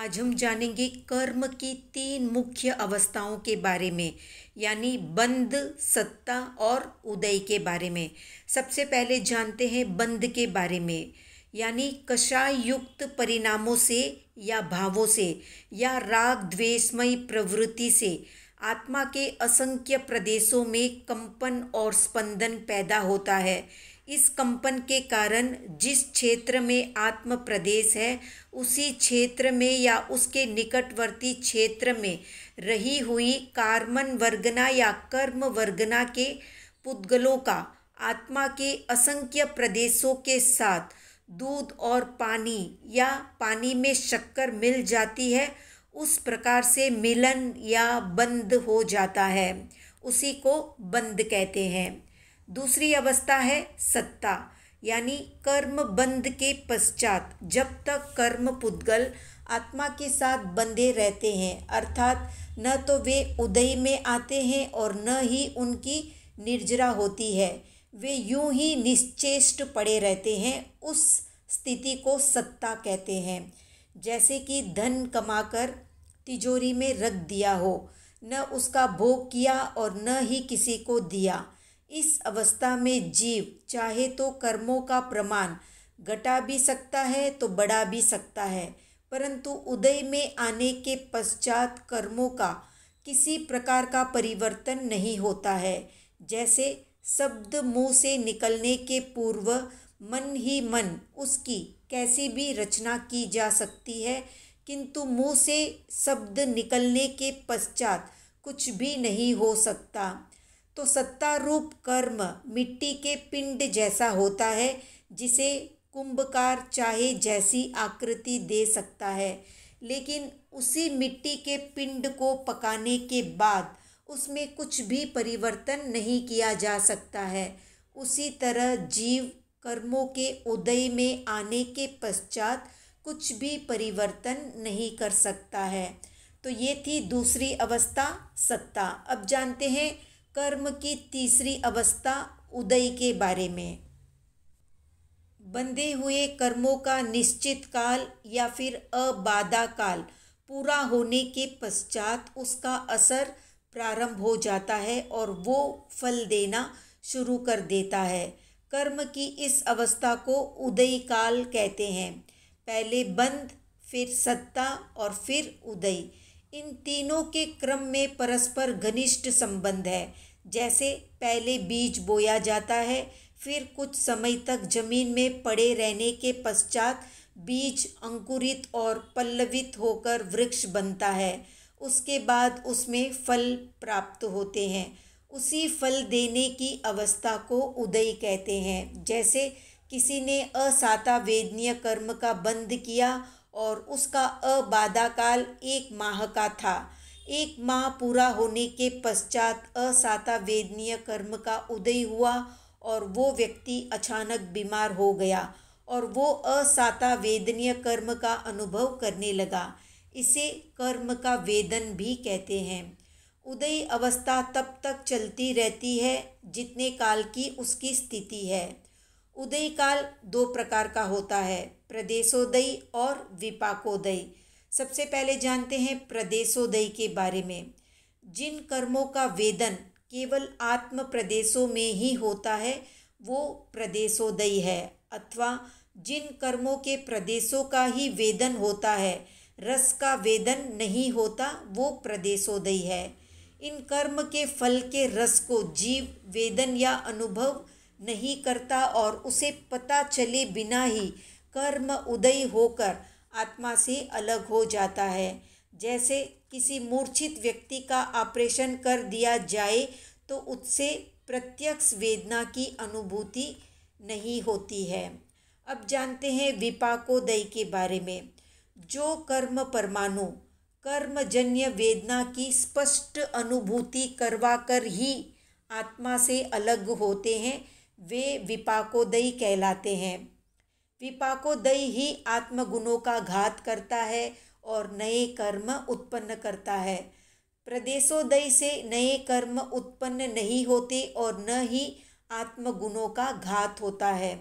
आज हम जानेंगे कर्म की तीन मुख्य अवस्थाओं के बारे में यानी बंद सत्ता और उदय के बारे में सबसे पहले जानते हैं बंद के बारे में यानी कषाय युक्त परिणामों से या भावों से या राग द्वेषमय प्रवृत्ति से आत्मा के असंख्य प्रदेशों में कंपन और स्पंदन पैदा होता है इस कंपन के कारण जिस क्षेत्र में आत्म प्रदेश है उसी क्षेत्र में या उसके निकटवर्ती क्षेत्र में रही हुई कार्मन वर्गना या कर्म वर्गना के पुद्गलों का आत्मा के असंख्य प्रदेशों के साथ दूध और पानी या पानी में शक्कर मिल जाती है उस प्रकार से मिलन या बंद हो जाता है उसी को बंद कहते हैं दूसरी अवस्था है सत्ता यानी कर्म बंद के पश्चात जब तक कर्म पुद्गल आत्मा के साथ बंधे रहते हैं अर्थात न तो वे उदय में आते हैं और न ही उनकी निर्जरा होती है वे यूं ही निश्चेष्ट पड़े रहते हैं उस स्थिति को सत्ता कहते हैं जैसे कि धन कमाकर तिजोरी में रख दिया हो न उसका भोग किया और न ही किसी को दिया इस अवस्था में जीव चाहे तो कर्मों का प्रमाण घटा भी सकता है तो बढ़ा भी सकता है परंतु उदय में आने के पश्चात कर्मों का किसी प्रकार का परिवर्तन नहीं होता है जैसे शब्द मुंह से निकलने के पूर्व मन ही मन उसकी कैसी भी रचना की जा सकती है किंतु मुंह से शब्द निकलने के पश्चात कुछ भी नहीं हो सकता तो सत्ता रूप कर्म मिट्टी के पिंड जैसा होता है जिसे कुंभकार चाहे जैसी आकृति दे सकता है लेकिन उसी मिट्टी के पिंड को पकाने के बाद उसमें कुछ भी परिवर्तन नहीं किया जा सकता है उसी तरह जीव कर्मों के उदय में आने के पश्चात कुछ भी परिवर्तन नहीं कर सकता है तो ये थी दूसरी अवस्था सत्ता अब जानते हैं कर्म की तीसरी अवस्था उदय के बारे में बंधे हुए कर्मों का निश्चित काल या फिर अबाधा काल पूरा होने के पश्चात उसका असर प्रारंभ हो जाता है और वो फल देना शुरू कर देता है कर्म की इस अवस्था को उदय काल कहते हैं पहले बंद फिर सत्ता और फिर उदय इन तीनों के क्रम में परस्पर घनिष्ठ संबंध है जैसे पहले बीज बोया जाता है फिर कुछ समय तक जमीन में पड़े रहने के पश्चात बीज अंकुरित और पल्लवित होकर वृक्ष बनता है उसके बाद उसमें फल प्राप्त होते हैं उसी फल देने की अवस्था को उदय कहते हैं जैसे किसी ने असाता वेदनीय कर्म का बंद किया और उसका अबाधा काल एक माह का था एक माह पूरा होने के पश्चात असाता वेदनीय कर्म का उदय हुआ और वो व्यक्ति अचानक बीमार हो गया और वो असाता वेदनीय कर्म का अनुभव करने लगा इसे कर्म का वेदन भी कहते हैं उदय अवस्था तब तक चलती रहती है जितने काल की उसकी स्थिति है उदय काल दो प्रकार का होता है प्रदेशोदय और विपाकोदय सबसे पहले जानते हैं प्रदेशोदय के बारे में जिन कर्मों का वेदन केवल आत्म प्रदेशों में ही होता है वो प्रदेशोदय है अथवा जिन कर्मों के प्रदेशों का ही वेदन होता है रस का वेदन नहीं होता वो प्रदेशोदय है इन कर्म के फल के रस को जीव वेदन या अनुभव नहीं करता और उसे पता चले बिना ही कर्म उदय होकर आत्मा से अलग हो जाता है जैसे किसी मूर्छित व्यक्ति का ऑपरेशन कर दिया जाए तो उससे प्रत्यक्ष वेदना की अनुभूति नहीं होती है अब जानते हैं विपाकोदय के बारे में जो कर्म परमाणु कर्मजन्य वेदना की स्पष्ट अनुभूति करवा कर ही आत्मा से अलग होते हैं वे विपाकोदयी कहलाते हैं विपाकोदय ही आत्मगुणों का घात करता है और नए कर्म उत्पन्न करता है प्रदेशोदय से नए कर्म उत्पन्न नहीं होते और न ही आत्मगुणों का घात होता है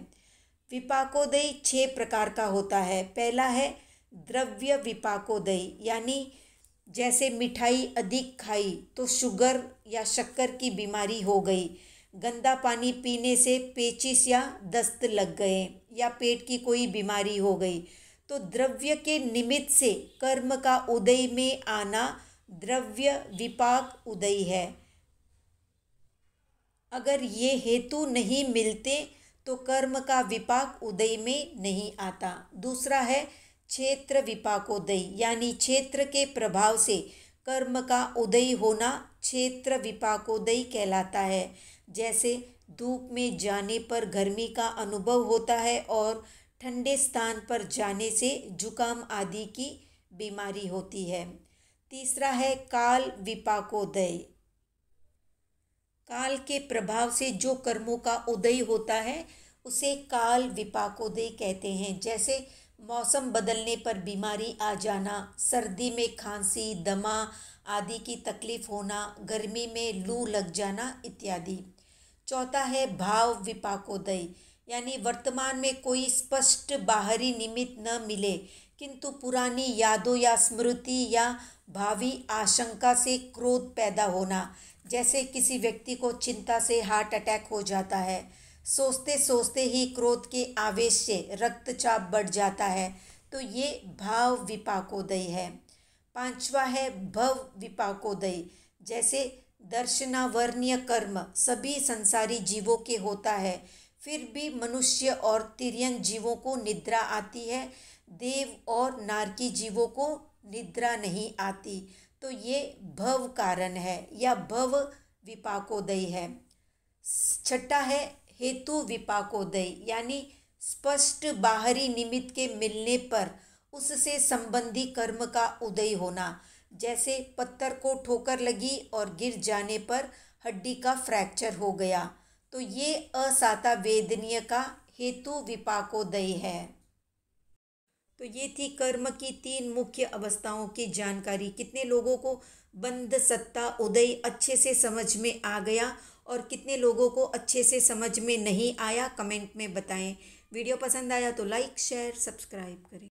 विपाकोदय छः प्रकार का होता है पहला है द्रव्य विपाकोदय यानी जैसे मिठाई अधिक खाई तो शुगर या शक्कर की बीमारी हो गई गंदा पानी पीने से पेचिस या दस्त लग गए या पेट की कोई बीमारी हो गई तो द्रव्य के निमित्त से कर्म का उदय में आना द्रव्य विपाक उदय है अगर ये हेतु नहीं मिलते तो कर्म का विपाक उदय में नहीं आता दूसरा है क्षेत्र विपाकोदय यानी क्षेत्र के प्रभाव से कर्म का उदय होना क्षेत्र विपाकोदय कहलाता है जैसे धूप में जाने पर गर्मी का अनुभव होता है और ठंडे स्थान पर जाने से जुकाम आदि की बीमारी होती है तीसरा है काल विपाकोदय काल के प्रभाव से जो कर्मों का उदय होता है उसे काल विपाकोदय कहते हैं जैसे मौसम बदलने पर बीमारी आ जाना सर्दी में खांसी दमा आदि की तकलीफ़ होना गर्मी में लू लग जाना इत्यादि चौथा है भाव विपाकोदय यानी वर्तमान में कोई स्पष्ट बाहरी निमित्त न मिले किंतु पुरानी यादों या स्मृति या भावी आशंका से क्रोध पैदा होना जैसे किसी व्यक्ति को चिंता से हार्ट अटैक हो जाता है सोचते सोचते ही क्रोध के आवेश से रक्तचाप बढ़ जाता है तो ये भाव विपाकोदय है पांचवा है भव विपाकोदय जैसे दर्शनावर्णीय कर्म सभी संसारी जीवों के होता है फिर भी मनुष्य और तिरयन जीवों को निद्रा आती है देव और नारकी जीवों को निद्रा नहीं आती तो ये भव कारण है या भव विपाकोदय है छठा है हेतु विपाकोदय यानी स्पष्ट बाहरी निमित्त के मिलने पर उससे संबंधी कर्म का उदय होना जैसे पत्थर को ठोकर लगी और गिर जाने पर हड्डी का फ्रैक्चर हो गया तो ये असाता वेदनीय का हेतु विपाकोदय है तो ये थी कर्म की तीन मुख्य अवस्थाओं की जानकारी कितने लोगों को बंद सत्ता उदय अच्छे से समझ में आ गया और कितने लोगों को अच्छे से समझ में नहीं आया कमेंट में बताएं वीडियो पसंद आया तो लाइक शेयर सब्सक्राइब करें